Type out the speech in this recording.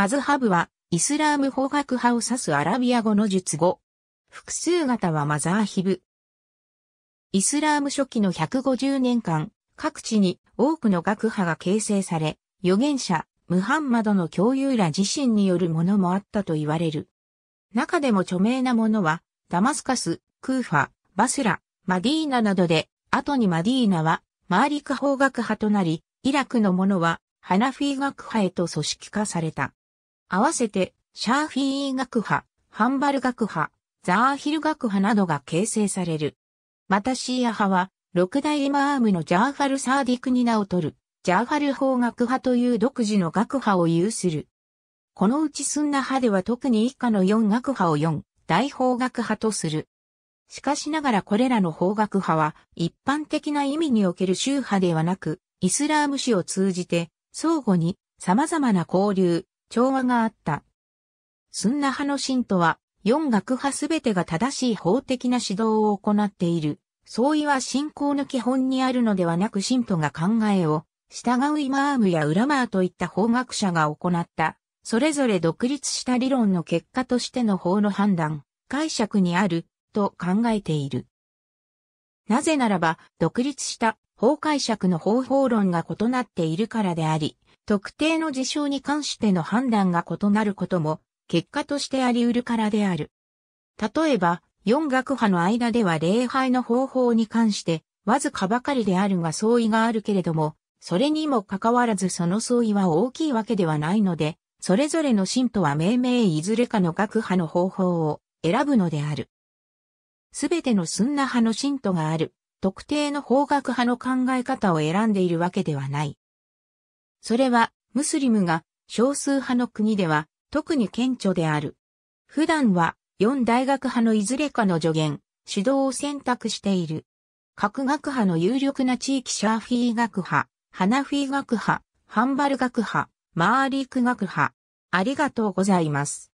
マズハブは、イスラーム法学派を指すアラビア語の術語。複数型はマザーヒブ。イスラーム初期の150年間、各地に多くの学派が形成され、預言者、ムハンマドの共有ら自身によるものもあったと言われる。中でも著名なものは、ダマスカス、クーファ、バスラ、マディーナなどで、後にマディーナは、マーリク法学派となり、イラクのものは、ハナフィー学派へと組織化された。合わせて、シャーフィー学派、ハンバル学派、ザーヒル学派などが形成される。またシーア派は、六大イマームのジャーファル・サーディクに名を取る、ジャーファル法学派という独自の学派を有する。このうちスンナ派では特に以下の四学派を四、大法学派とする。しかしながらこれらの法学派は、一般的な意味における宗派ではなく、イスラーム史を通じて、相互に様々な交流、調和があった。スンナ派の信徒は、四学派すべてが正しい法的な指導を行っている。相違は信仰の基本にあるのではなく信徒が考えを、従うイマームやウラマーといった法学者が行った、それぞれ独立した理論の結果としての法の判断、解釈にある、と考えている。なぜならば、独立した法解釈の方法論が異なっているからであり、特定の事象に関しての判断が異なることも、結果としてあり得るからである。例えば、四学派の間では礼拝の方法に関して、わずかばかりであるが相違があるけれども、それにもかかわらずその相違は大きいわけではないので、それぞれの信徒は命名いずれかの学派の方法を選ぶのである。すべてのスンナ派の信徒がある、特定の法学派の考え方を選んでいるわけではない。それは、ムスリムが少数派の国では特に顕著である。普段は4大学派のいずれかの助言、指導を選択している。各学派の有力な地域シャーフィー学派、ハナフィー学派、ハンバル学派、マーリーク学派。ありがとうございます。